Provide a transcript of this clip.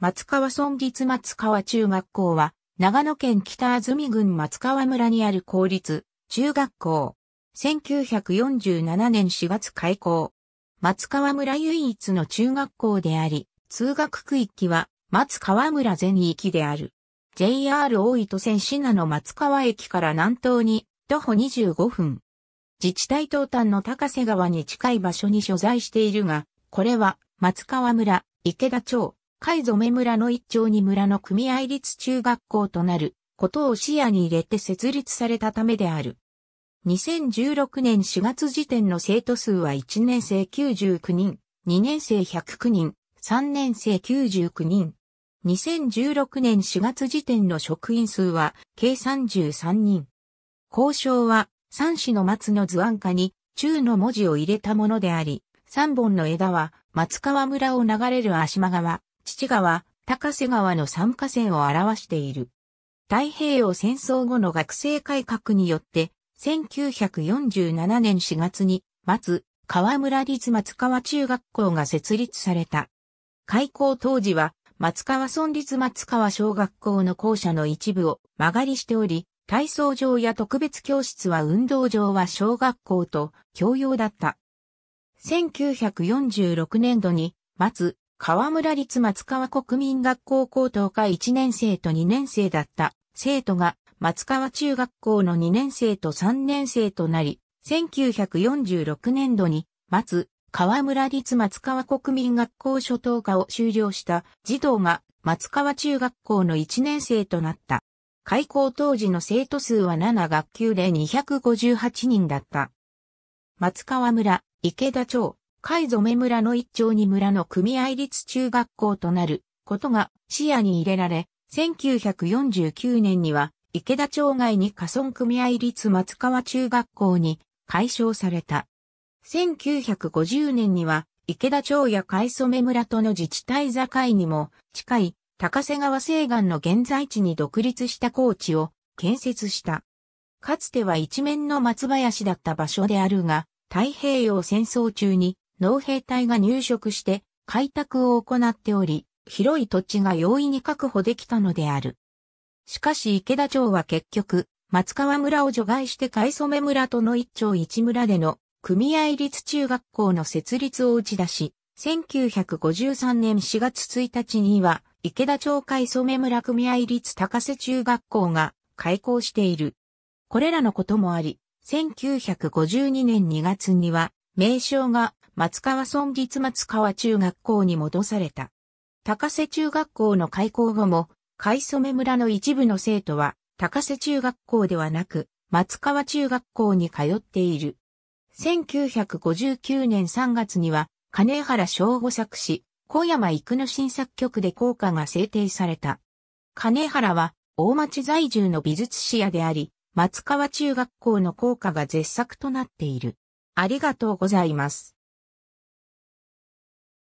松川村立松川中学校は、長野県北安住郡松川村にある公立中学校。1947年4月開校。松川村唯一の中学校であり、通学区域は松川村全域である。JR 大糸線信濃松川駅から南東に徒歩25分。自治体東端の高瀬川に近い場所に所在しているが、これは松川村、池田町、海染村の一丁に村の組合立中学校となることを視野に入れて設立されたためである。2016年4月時点の生徒数は1年生99人、2年生109人、3年生99人。2016年4月時点の職員数は計33人。交渉は三市の松の図案下に中の文字を入れたものであり、三本の枝は松川村を流れる足間川、父川、高瀬川の三河川を表している。太平洋戦争後の学生改革によって、1947年4月に、松、川村立松川中学校が設立された。開校当時は、松川村立松川小学校の校舎の一部を間借りしており、体操場や特別教室は運動場は小学校と共用だった。1946年度に、松、河村立松川国民学校高等科1年生と2年生だった生徒が松川中学校の2年生と3年生となり、1946年度に松川村立松川国民学校初等科を修了した児童が松川中学校の1年生となった。開校当時の生徒数は7学級で258人だった。松川村、池田町、海染村の一丁に村の組合立中学校となることが視野に入れられ、1949年には池田町外に仮村組合立松川中学校に改称された。1950年には池田町や海染村との自治体境にも近い高瀬川西岸の現在地に独立した高地を建設した。かつては一面の松林だった場所であるが、太平洋戦争中に農兵隊が入植して開拓を行っており、広い土地が容易に確保できたのである。しかし池田町は結局、松川村を除外して海染村との一町一村での組合立中学校の設立を打ち出し、1953年4月1日には池田町海染村組合立高瀬中学校が開校している。これらのこともあり、1952年2月には名称が松川村立松川中学校に戻された。高瀬中学校の開校後も、海染村の一部の生徒は、高瀬中学校ではなく、松川中学校に通っている。1959年3月には、金原昭吾作詞、小山育の新作曲で校歌が制定された。金原は、大町在住の美術師屋であり、松川中学校の校歌が絶作となっている。ありがとうございます。